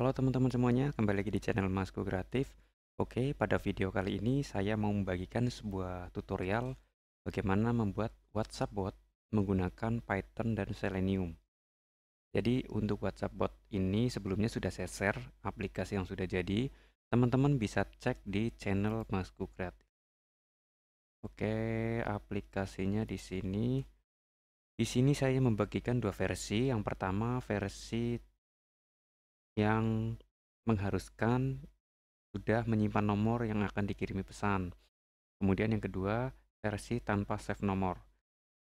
Halo teman-teman semuanya, kembali lagi di channel Masku Kreatif. Oke, pada video kali ini saya mau membagikan sebuah tutorial bagaimana membuat WhatsApp bot menggunakan Python dan Selenium. Jadi untuk WhatsApp bot ini sebelumnya sudah saya share aplikasi yang sudah jadi. Teman-teman bisa cek di channel Masku Kreatif. Oke, aplikasinya di sini. Di sini saya membagikan dua versi. Yang pertama versi yang mengharuskan sudah menyimpan nomor yang akan dikirimi pesan. Kemudian yang kedua, versi tanpa save nomor.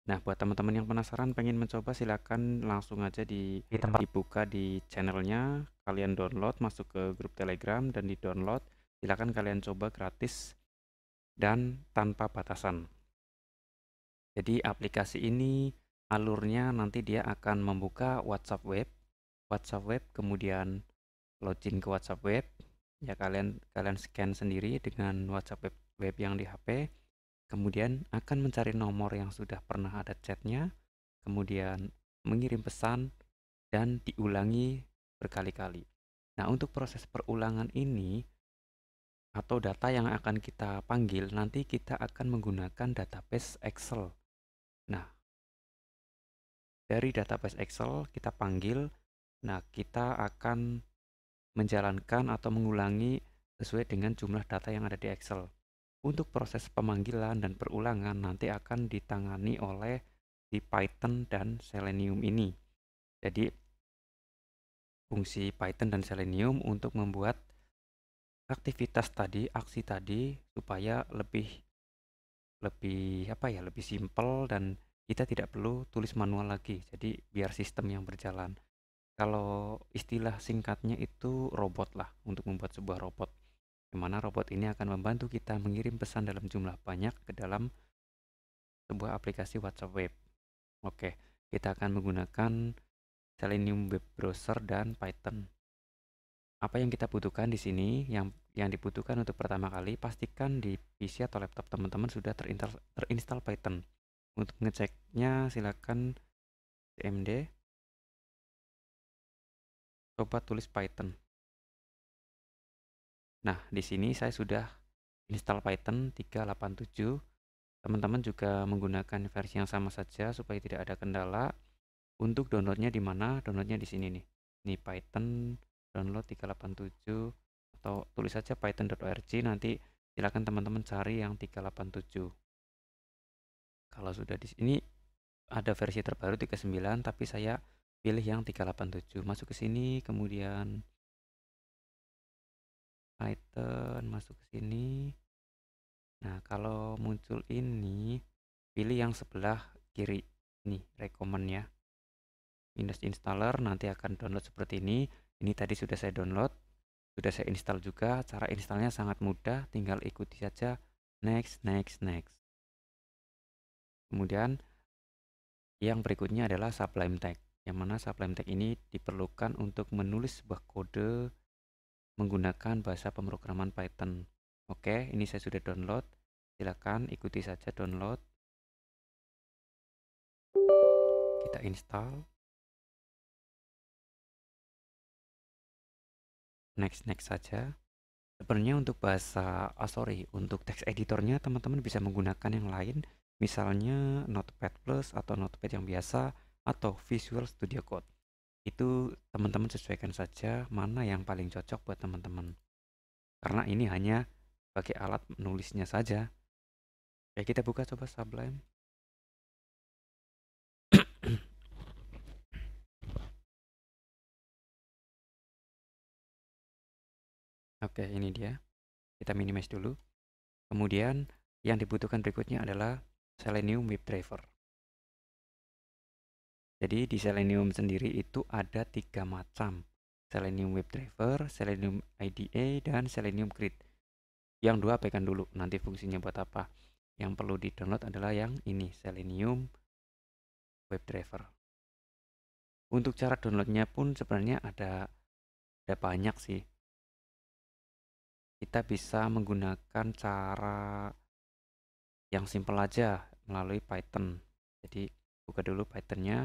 Nah, buat teman-teman yang penasaran pengen mencoba silakan langsung aja di, di tempat. dibuka di channelnya, kalian download masuk ke grup Telegram dan di-download. Silakan kalian coba gratis dan tanpa batasan. Jadi aplikasi ini alurnya nanti dia akan membuka WhatsApp web WhatsApp Web, kemudian login ke WhatsApp Web. Ya kalian kalian scan sendiri dengan WhatsApp Web, web yang di HP. Kemudian akan mencari nomor yang sudah pernah ada chatnya, kemudian mengirim pesan dan diulangi berkali-kali. Nah, untuk proses perulangan ini atau data yang akan kita panggil nanti kita akan menggunakan database Excel. Nah, dari database Excel kita panggil Nah, kita akan menjalankan atau mengulangi sesuai dengan jumlah data yang ada di Excel. Untuk proses pemanggilan dan perulangan nanti akan ditangani oleh di Python dan Selenium ini. Jadi, fungsi Python dan Selenium untuk membuat aktivitas tadi, aksi tadi supaya lebih lebih apa ya, lebih simpel dan kita tidak perlu tulis manual lagi. Jadi, biar sistem yang berjalan. Kalau istilah singkatnya itu robot lah, untuk membuat sebuah robot. Di robot ini akan membantu kita mengirim pesan dalam jumlah banyak ke dalam sebuah aplikasi WhatsApp web. Oke, kita akan menggunakan Selenium web browser dan Python. Apa yang kita butuhkan di sini? Yang yang dibutuhkan untuk pertama kali pastikan di PC atau laptop teman-teman sudah terinstall, Python. Untuk ngeceknya silakan cmd coba tulis Python. Nah, di sini saya sudah install Python 387. Teman-teman juga menggunakan versi yang sama saja supaya tidak ada kendala. Untuk downloadnya di mana? Downloadnya di sini nih. Ini Python download 387 atau tulis saja python.org nanti silakan teman-teman cari yang 387. Kalau sudah di sini ada versi terbaru 39 tapi saya Pilih yang 387. Masuk ke sini, kemudian Python masuk ke sini. Nah, kalau muncul ini, pilih yang sebelah kiri nih recommend ya. Windows installer nanti akan download seperti ini. Ini tadi sudah saya download, sudah saya install juga. Cara installnya sangat mudah, tinggal ikuti saja next, next, next. Kemudian yang berikutnya adalah Sublime Text yang mana sublime text e ini diperlukan untuk menulis sebuah kode menggunakan bahasa pemrograman Python. Oke, ini saya sudah download. Silakan ikuti saja download. Kita install. Next, next saja. Sebenarnya untuk bahasa, oh sorry, untuk text editornya teman-teman bisa menggunakan yang lain, misalnya Notepad Plus atau Notepad yang biasa, atau Visual Studio Code. Itu teman-teman sesuaikan saja mana yang paling cocok buat teman-teman. Karena ini hanya sebagai alat menulisnya saja. Oke, kita buka coba Sublime. Oke, ini dia. Kita minimize dulu. Kemudian yang dibutuhkan berikutnya adalah Selenium WebDriver. Jadi di Selenium sendiri itu ada tiga macam. Selenium WebDriver, Selenium IDE, dan Selenium Grid. Yang dua abaikan dulu, nanti fungsinya buat apa. Yang perlu di-download adalah yang ini, Selenium WebDriver. Untuk cara downloadnya pun sebenarnya ada, ada banyak sih. Kita bisa menggunakan cara yang simple aja melalui Python. Jadi buka dulu Pythonnya,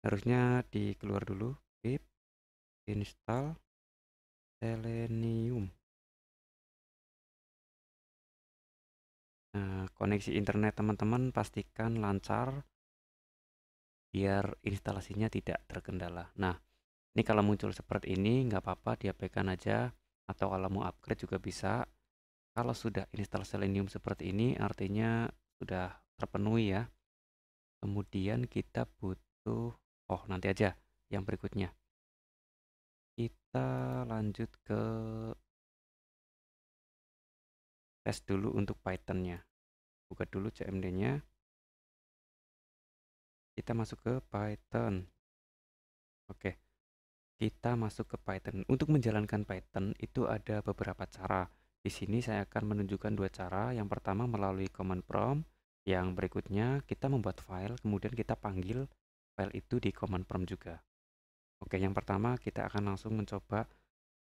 harusnya dikeluar dulu pip install selenium nah koneksi internet teman-teman pastikan lancar biar instalasinya tidak terkendala nah ini kalau muncul seperti ini nggak apa-apa diabaikan aja atau kalau mau upgrade juga bisa kalau sudah install selenium seperti ini artinya sudah terpenuhi ya kemudian kita butuh Oh, nanti aja yang berikutnya. Kita lanjut ke tes dulu untuk Python-nya. Buka dulu CMD-nya. Kita masuk ke Python. Oke. Kita masuk ke Python. Untuk menjalankan Python itu ada beberapa cara. Di sini saya akan menunjukkan dua cara. Yang pertama melalui command prompt, yang berikutnya kita membuat file, kemudian kita panggil file itu di command prompt juga. Oke, yang pertama kita akan langsung mencoba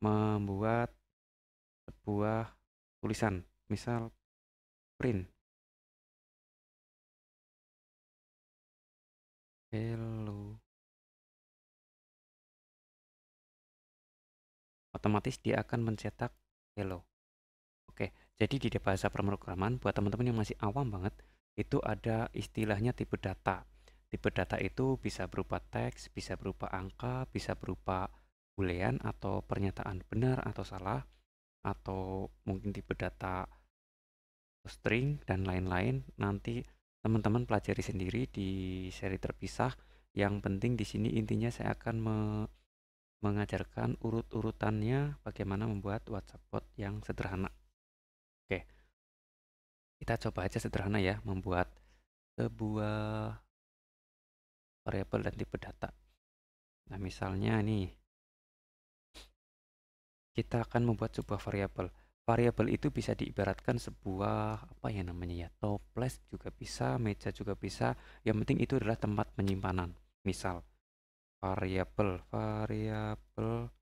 membuat sebuah tulisan, misal print. Hello. Otomatis dia akan mencetak hello. Oke, jadi di bahasa pemrograman buat teman-teman yang masih awam banget, itu ada istilahnya tipe data. Tipe data itu bisa berupa teks, bisa berupa angka, bisa berupa boolean atau pernyataan benar atau salah, atau mungkin tipe data string dan lain-lain. Nanti teman-teman pelajari sendiri di seri terpisah. Yang penting di sini intinya saya akan me mengajarkan urut-urutannya bagaimana membuat WhatsApp bot yang sederhana. Oke. Kita coba aja sederhana ya membuat sebuah variabel dan tipe data. Nah, misalnya nih, kita akan membuat sebuah variabel. Variabel itu bisa diibaratkan sebuah apa ya namanya ya toples juga bisa, meja juga bisa. Yang penting itu adalah tempat penyimpanan. Misal variabel variabel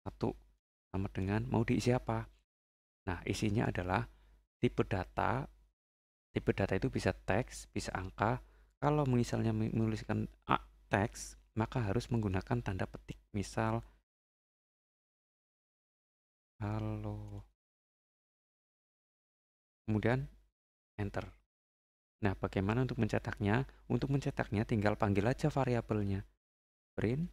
satu sama dengan mau diisi apa. Nah, isinya adalah tipe data. Tipe data itu bisa teks, bisa angka, kalau misalnya menuliskan teks, maka harus menggunakan tanda petik. Misal, halo. Kemudian, enter. Nah, bagaimana untuk mencetaknya? Untuk mencetaknya tinggal panggil aja variabelnya. Print,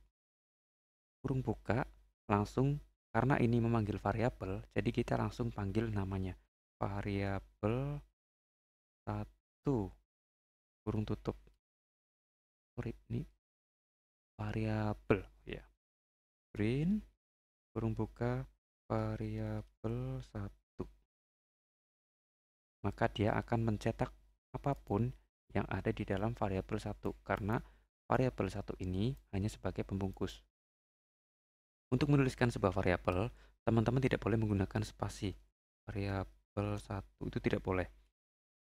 kurung buka, langsung karena ini memanggil variabel, jadi kita langsung panggil namanya. Variabel satu kurung tutup ini variabel ya print kurung buka variabel satu maka dia akan mencetak apapun yang ada di dalam variabel satu karena variabel satu ini hanya sebagai pembungkus untuk menuliskan sebuah variabel, teman-teman tidak boleh menggunakan spasi. Variabel satu itu tidak boleh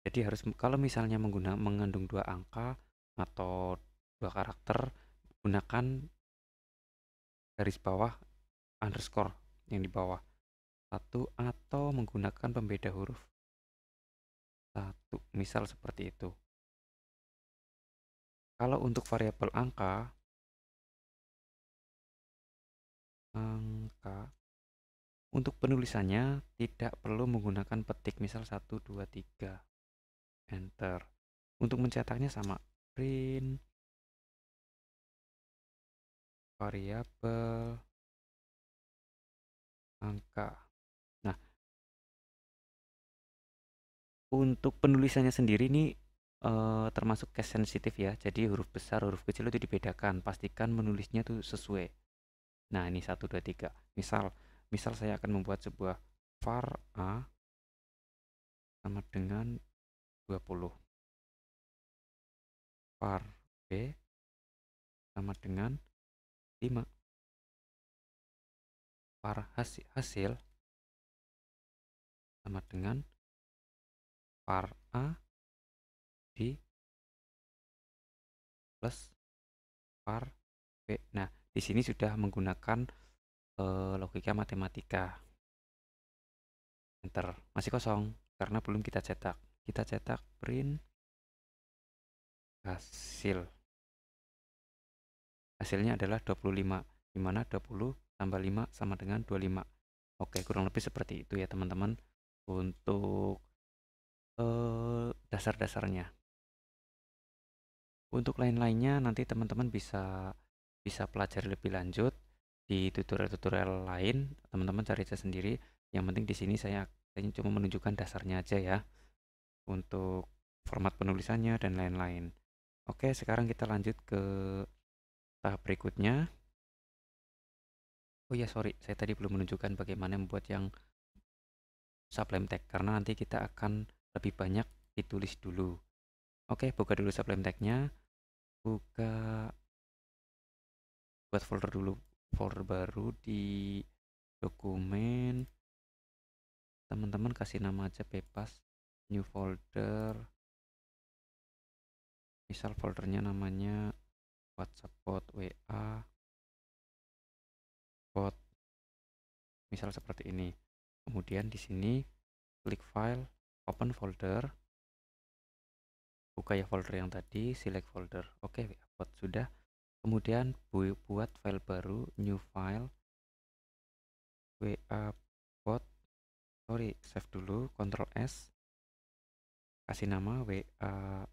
jadi harus kalau misalnya menggunakan mengandung dua angka atau dua karakter gunakan garis bawah underscore yang di bawah satu atau menggunakan pembeda huruf satu misal seperti itu kalau untuk variabel angka angka untuk penulisannya tidak perlu menggunakan petik misal satu dua tiga enter untuk mencetaknya sama print variabel angka nah untuk penulisannya sendiri ini eh, termasuk case sensitive ya jadi huruf besar huruf kecil itu dibedakan pastikan menulisnya tuh sesuai nah ini 1 2 3 misal misal saya akan membuat sebuah var a sama dengan 20 par B sama dengan 5 par hasil, hasil sama dengan par A di plus par B. Nah, di sini sudah menggunakan e, logika matematika. Enter. Masih kosong karena belum kita cetak kita cetak print hasil hasilnya adalah 25 dimana 20 tambah 5 sama dengan 25 oke kurang lebih seperti itu ya teman-teman untuk eh, dasar-dasarnya untuk lain-lainnya nanti teman-teman bisa bisa pelajari lebih lanjut di tutorial-tutorial lain teman-teman cari saya sendiri yang penting di sini saya, saya cuma menunjukkan dasarnya aja ya untuk format penulisannya dan lain-lain. Oke, sekarang kita lanjut ke tahap berikutnya. Oh ya, sorry, saya tadi belum menunjukkan bagaimana membuat yang Sublime Tag karena nanti kita akan lebih banyak ditulis dulu. Oke, buka dulu Sublime Tag-nya. Buka buat folder dulu, folder baru di dokumen. Teman-teman kasih nama aja bebas new folder misal foldernya namanya WhatsApp bot WA bot misal seperti ini kemudian di sini klik file open folder buka ya folder yang tadi select folder oke okay, bot sudah kemudian bu buat file baru new file WA bot sorry save dulu Ctrl S kasih nama WA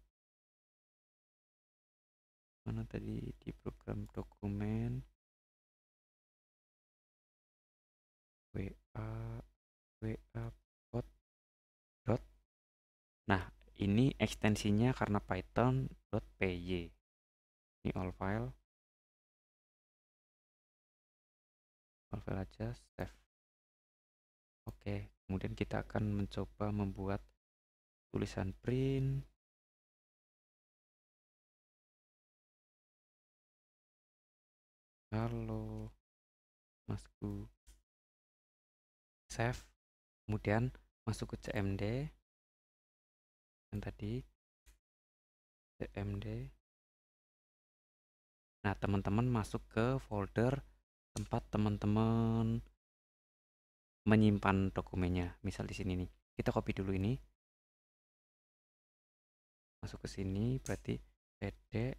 mana tadi di program dokumen WA WA bot dot nah ini ekstensinya karena python dot py ini all file all file aja save oke okay. kemudian kita akan mencoba membuat tulisan print halo masku save kemudian masuk ke cmd yang tadi cmd nah teman-teman masuk ke folder tempat teman-teman menyimpan dokumennya misal di sini nih kita copy dulu ini masuk ke sini berarti CD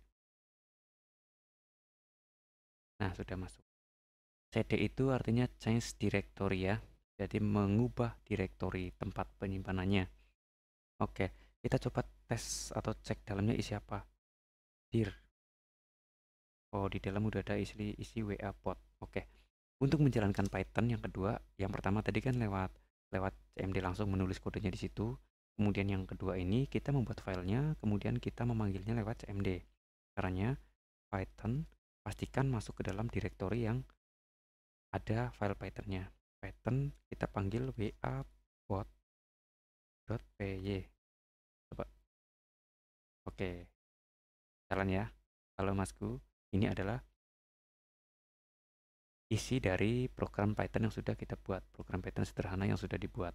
nah sudah masuk CD itu artinya change directory ya jadi mengubah directory tempat penyimpanannya oke kita coba tes atau cek dalamnya isi apa dir oh di dalam udah ada isi isi WA bot oke untuk menjalankan Python yang kedua yang pertama tadi kan lewat lewat CMD langsung menulis kodenya di situ Kemudian yang kedua ini kita membuat filenya, kemudian kita memanggilnya lewat cmd. Caranya Python pastikan masuk ke dalam direktori yang ada file Pythonnya. Python kita panggil wa bot.py. Coba. Oke. Jalan ya. Halo Masku, ini adalah isi dari program Python yang sudah kita buat, program Python sederhana yang sudah dibuat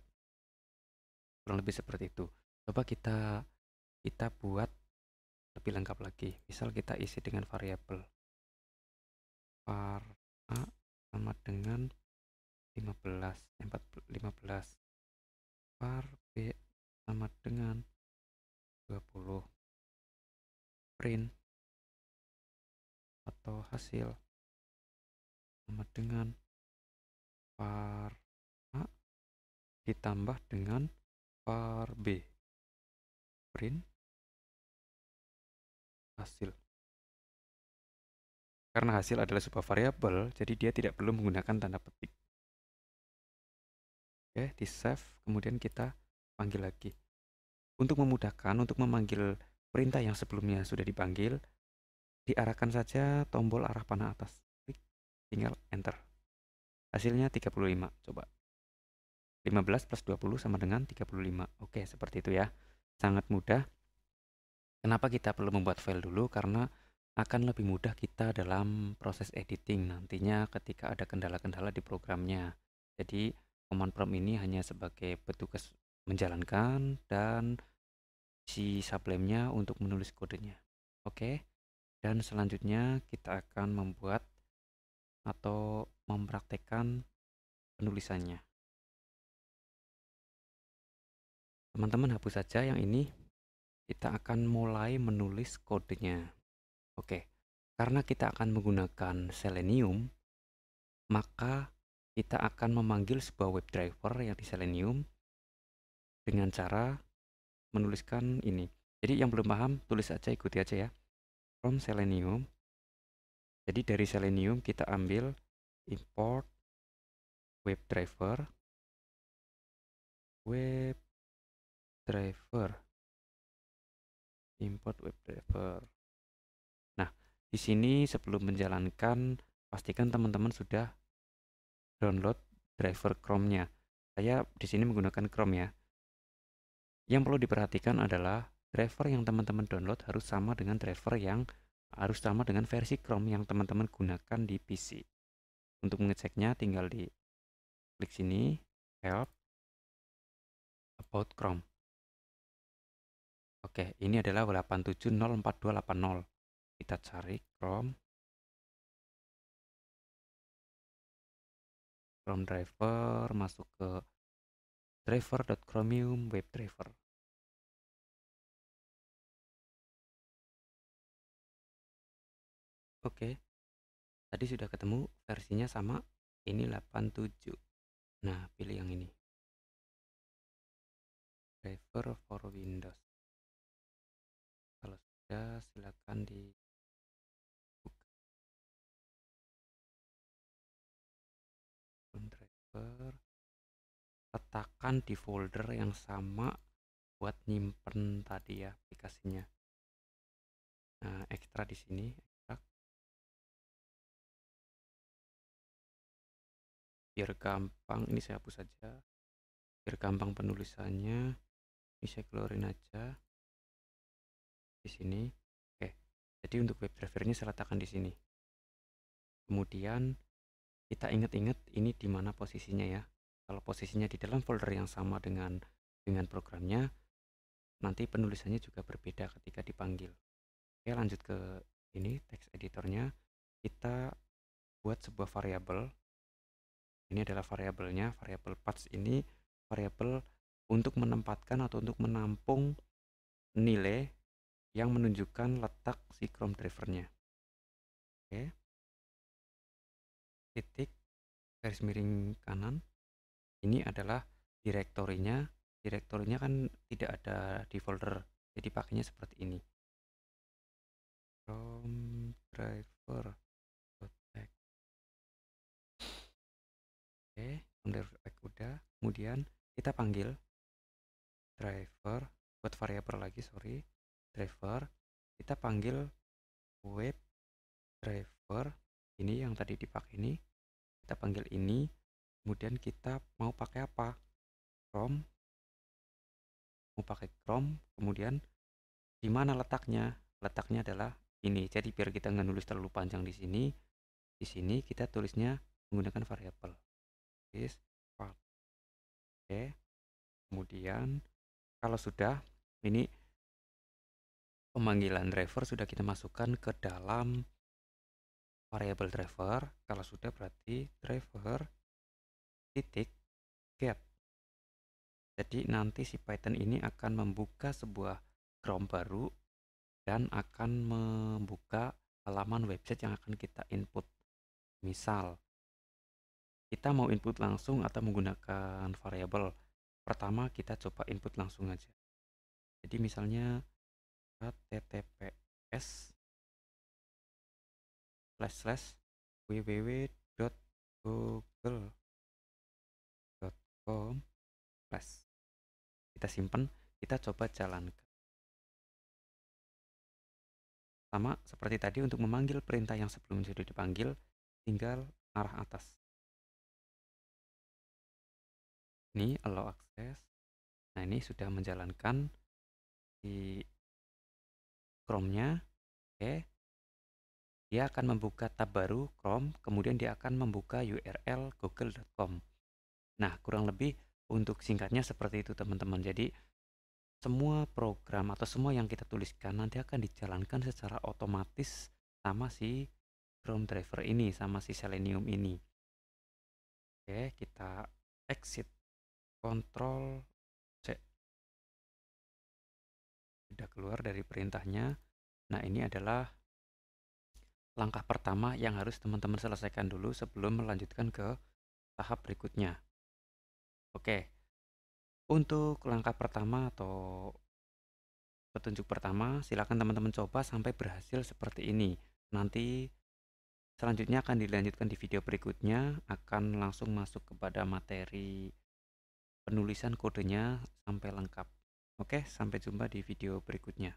kurang lebih seperti itu coba kita kita buat lebih lengkap lagi misal kita isi dengan variabel var a sama dengan 15 14 15 var b sama dengan 20 print atau hasil sama dengan var a ditambah dengan var b print hasil karena hasil adalah sebuah variabel jadi dia tidak perlu menggunakan tanda petik oke di save kemudian kita panggil lagi untuk memudahkan untuk memanggil perintah yang sebelumnya sudah dipanggil diarahkan saja tombol arah panah atas klik tinggal enter hasilnya 35 coba 15 plus 20 sama dengan 35. Oke, seperti itu ya. Sangat mudah. Kenapa kita perlu membuat file dulu? Karena akan lebih mudah kita dalam proses editing nantinya ketika ada kendala-kendala di programnya. Jadi, command prompt ini hanya sebagai petugas menjalankan dan si sublemnya untuk menulis kodenya. Oke. Dan selanjutnya kita akan membuat atau mempraktekkan penulisannya. teman-teman hapus saja yang ini kita akan mulai menulis kodenya oke karena kita akan menggunakan selenium maka kita akan memanggil sebuah web driver yang di selenium dengan cara menuliskan ini jadi yang belum paham tulis aja ikuti aja ya from selenium jadi dari selenium kita ambil import web driver web driver import web driver. nah di sini sebelum menjalankan pastikan teman-teman sudah download driver Chrome-nya saya di sini menggunakan Chrome ya yang perlu diperhatikan adalah driver yang teman-teman download harus sama dengan driver yang harus sama dengan versi Chrome yang teman-teman gunakan di PC. Untuk mengeceknya tinggal di klik sini help about Chrome. Oke, ini adalah 87.04280. Kita cari Chrome. Chrome driver, masuk ke driver.chromium web driver. Oke, tadi sudah ketemu versinya sama, ini 87. Nah, pilih yang ini. Driver for Windows ya silakan di driver letakkan di folder yang sama buat nyimpen tadi ya aplikasinya nah ekstra di sini biar gampang ini saya hapus saja biar gampang penulisannya ini saya keluarin aja di sini. Oke. Jadi untuk web drivernya saya letakkan di sini. Kemudian kita ingat-ingat ini di mana posisinya ya. Kalau posisinya di dalam folder yang sama dengan dengan programnya, nanti penulisannya juga berbeda ketika dipanggil. Oke, lanjut ke ini text editornya. Kita buat sebuah variabel. Ini adalah variabelnya, variabel paths ini variabel untuk menempatkan atau untuk menampung nilai yang menunjukkan letak si Chrome drivernya. Oke. Titik garis miring kanan. Ini adalah direktorinya. Direktorinya kan tidak ada di folder. Jadi pakainya seperti ini. Chrome driver Oke, okay, udah. Kemudian kita panggil driver buat variabel lagi, sorry driver kita panggil web driver ini yang tadi dipakai ini kita panggil ini kemudian kita mau pakai apa Chrome mau pakai Chrome kemudian di mana letaknya letaknya adalah ini jadi biar kita nggak nulis terlalu panjang di sini di sini kita tulisnya menggunakan variabel is part oke kemudian kalau sudah ini pemanggilan driver sudah kita masukkan ke dalam variable driver. Kalau sudah berarti driver titik get. Jadi nanti si Python ini akan membuka sebuah Chrome baru dan akan membuka halaman website yang akan kita input. Misal, kita mau input langsung atau menggunakan variable Pertama kita coba input langsung aja. Jadi misalnya https slash slash www.google.com slash kita simpan kita coba jalankan sama seperti tadi untuk memanggil perintah yang sebelum sudah dipanggil tinggal arah atas ini allow access nah ini sudah menjalankan di Chrome-nya, oke. Dia akan membuka tab baru Chrome, kemudian dia akan membuka URL google.com. Nah, kurang lebih untuk singkatnya seperti itu teman-teman. Jadi semua program atau semua yang kita tuliskan nanti akan dijalankan secara otomatis sama si Chrome driver ini, sama si Selenium ini. Oke, kita exit, control sudah keluar dari perintahnya. Nah, ini adalah langkah pertama yang harus teman-teman selesaikan dulu sebelum melanjutkan ke tahap berikutnya. Oke. Untuk langkah pertama atau petunjuk pertama, silakan teman-teman coba sampai berhasil seperti ini. Nanti selanjutnya akan dilanjutkan di video berikutnya, akan langsung masuk kepada materi penulisan kodenya sampai lengkap. Oke, sampai jumpa di video berikutnya.